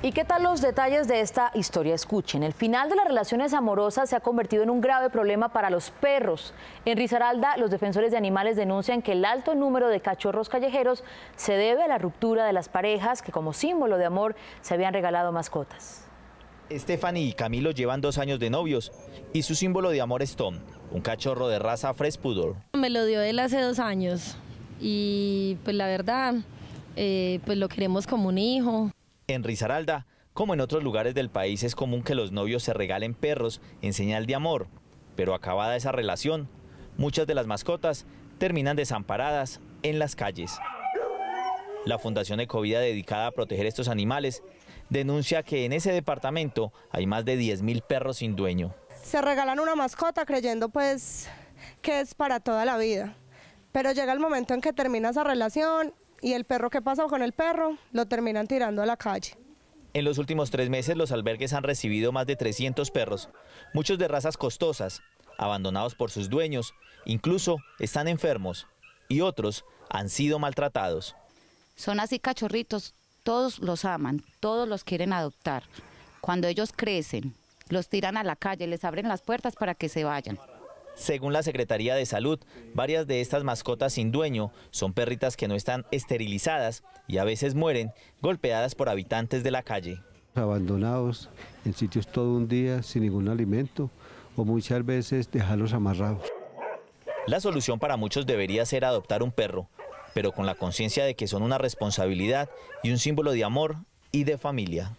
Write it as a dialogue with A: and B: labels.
A: ¿Y qué tal los detalles de esta historia? Escuchen, el final de las relaciones amorosas se ha convertido en un grave problema para los perros. En Risaralda, los defensores de animales denuncian que el alto número de cachorros callejeros se debe a la ruptura de las parejas que como símbolo de amor se habían regalado mascotas. Stephanie y Camilo llevan dos años de novios y su símbolo de amor es Tom, un cachorro de raza frespudor Me lo dio él hace dos años y pues la verdad, eh, pues lo queremos como un hijo. En Risaralda, como en otros lugares del país, es común que los novios se regalen perros en señal de amor, pero acabada esa relación, muchas de las mascotas terminan desamparadas en las calles. La Fundación Ecovida, dedicada a proteger estos animales, denuncia que en ese departamento hay más de 10.000 perros sin dueño. Se regalan una mascota creyendo pues que es para toda la vida, pero llega el momento en que termina esa relación y el perro, que pasa con el perro? Lo terminan tirando a la calle. En los últimos tres meses los albergues han recibido más de 300 perros, muchos de razas costosas, abandonados por sus dueños, incluso están enfermos y otros han sido maltratados. Son así cachorritos, todos los aman, todos los quieren adoptar. Cuando ellos crecen, los tiran a la calle, les abren las puertas para que se vayan. Según la Secretaría de Salud, varias de estas mascotas sin dueño son perritas que no están esterilizadas y a veces mueren golpeadas por habitantes de la calle. Abandonados en sitios todo un día sin ningún alimento o muchas veces dejarlos amarrados. La solución para muchos debería ser adoptar un perro, pero con la conciencia de que son una responsabilidad y un símbolo de amor y de familia.